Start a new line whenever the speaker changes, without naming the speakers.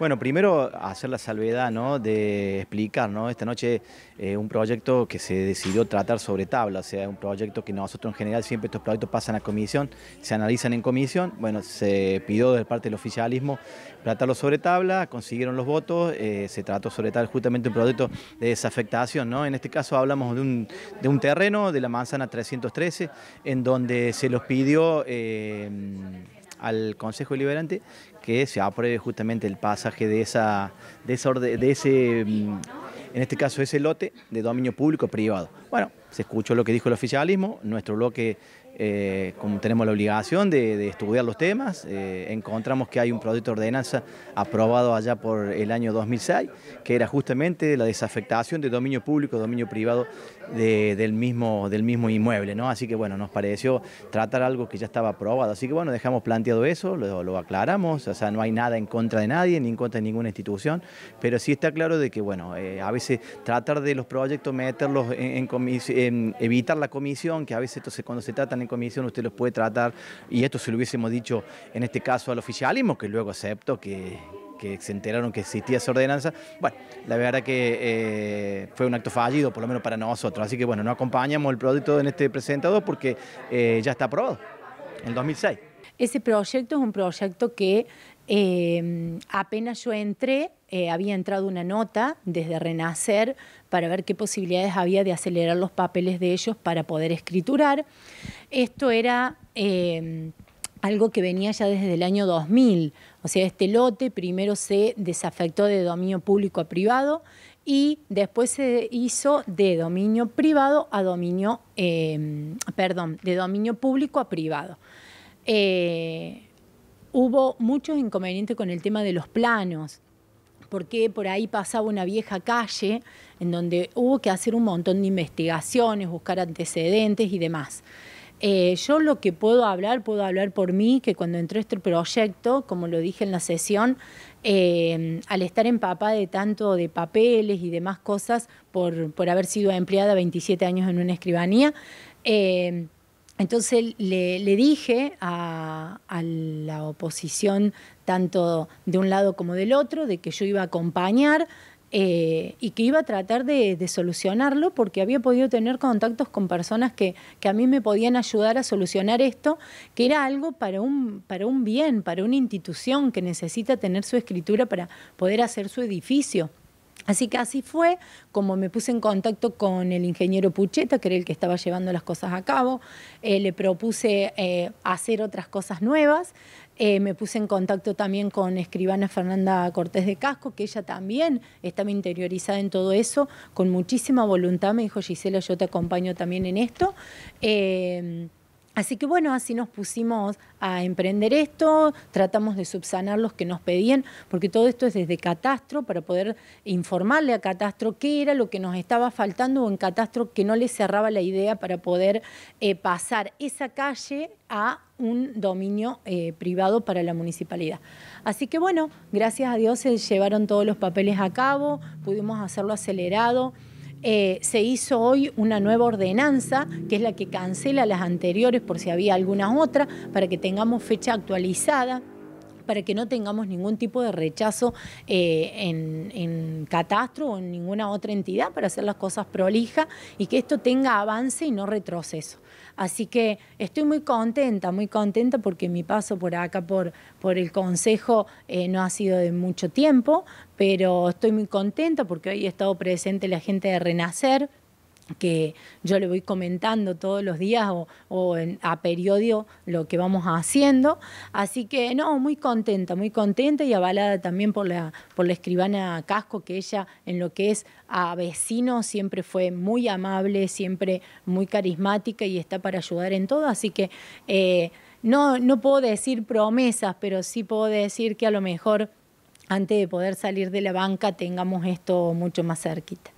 Bueno, primero hacer la salvedad ¿no? de explicar ¿no? esta noche eh, un proyecto que se decidió tratar sobre tabla, o sea, un proyecto que nosotros en general siempre estos proyectos pasan a comisión, se analizan en comisión, bueno, se pidió de parte del oficialismo tratarlo sobre tabla, consiguieron los votos, eh, se trató sobre tabla justamente un proyecto de desafectación, ¿no? En este caso hablamos de un, de un terreno de la manzana 313, en donde se los pidió... Eh, al Consejo Deliberante que se apruebe justamente el pasaje de, esa, de, de ese, mm, en este caso, ese lote de dominio público-privado. Bueno, se escuchó lo que dijo el oficialismo, nuestro bloque eh, como tenemos la obligación de, estudiar los temas, eh, encontramos que hay un proyecto de ordenanza aprobado allá por el año 2006, que era justamente la desafectación de dominio público, dominio privado del, mismo, del mismo inmueble, ¿no? Así que bueno, nos pareció tratar algo que ya estaba aprobado, así que bueno, dejamos planteado eso, lo, aclaramos, o sea, no hay nada en contra de nadie, ni en contra de ninguna institución, pero sí está claro de que bueno, eh, a veces tratar de los proyectos, meterlos en, en, evitar la comisión, que a veces entonces cuando se tratan en comisión usted los puede tratar, y esto se lo hubiésemos dicho en este caso al oficialismo, que luego acepto que, se enteraron que existía esa ordenanza. Bueno, la verdad que eh, fue un acto fallido, por lo menos para nosotros. Así que bueno, no acompañamos el proyecto en este presentador porque eh, ya está aprobado, en 2006.
Ese proyecto es un proyecto que eh, apenas yo entré, había entrado una nota desde Renacer para ver qué posibilidades había de acelerar los papeles de ellos para poder escriturar. Esto era em, algo que venía ya desde el año 2000. O sea, este lote primero se desafectó de dominio público a privado y después se hizo de dominio privado a dominio, em, perdón, de dominio público a privado. Eh, hubo muchos inconvenientes con el tema de los planos, porque por ahí pasaba una vieja calle en donde hubo que hacer un montón de investigaciones, buscar antecedentes y demás. Eh, yo lo que puedo hablar, puedo hablar por mí, que cuando entró este proyecto, como lo dije en la sesión, eh, al estar empapada de tanto de papeles y demás cosas, por, haber sido empleada 27 años en una escribanía, eh, entonces le, dije a, la oposición, tanto de un lado como del otro, de que yo iba a acompañar eh, y que iba a tratar de, de, solucionarlo porque había podido tener contactos con personas que, que, a mí me podían ayudar a solucionar esto, que era algo para un, para un bien, para una institución que necesita tener su escritura para poder hacer su edificio. Así que así fue como me puse en contacto con el ingeniero Pucheta, que era el que estaba llevando las cosas a cabo. Eh, le propuse eh, hacer otras cosas nuevas. Eh, me puse en contacto también con escribana Fernanda Cortés de Casco, que ella también estaba interiorizada en todo eso, con muchísima voluntad. Me dijo, Gisela, yo te acompaño también en esto. Así que bueno, así nos pusimos a emprender esto, tratamos de subsanar los que nos pedían, porque todo esto es desde Catastro para poder informarle a Catastro qué era lo que nos estaba faltando o en Catastro que no le cerraba la idea para poder eh, pasar esa calle a un dominio eh, privado para la municipalidad. Así que bueno, gracias a Dios se llevaron todos los papeles a cabo, pudimos hacerlo acelerado. Eh, se hizo hoy una nueva ordenanza, que es la que cancela las anteriores por si había alguna otra, para que tengamos fecha actualizada para que no tengamos ningún tipo de rechazo eh, en, catastro o en ninguna otra entidad para hacer las cosas prolija y que esto tenga avance y no retroceso. Así que estoy muy contenta, muy contenta porque mi paso por acá, por, por el Consejo, eh, no ha sido de mucho tiempo, pero estoy muy contenta porque hoy ha estado presente la gente de Renacer, que yo le voy comentando todos los días o, a periodio lo que vamos haciendo. Así que no, muy contenta, muy contenta y avalada también por la, por la escribana Casco, que ella en lo que es a vecino siempre fue muy amable, siempre muy carismática y está para ayudar en todo. Así que eh, no, no puedo decir promesas, pero sí puedo decir que a lo mejor antes
de poder salir de la banca tengamos esto mucho más cerquita.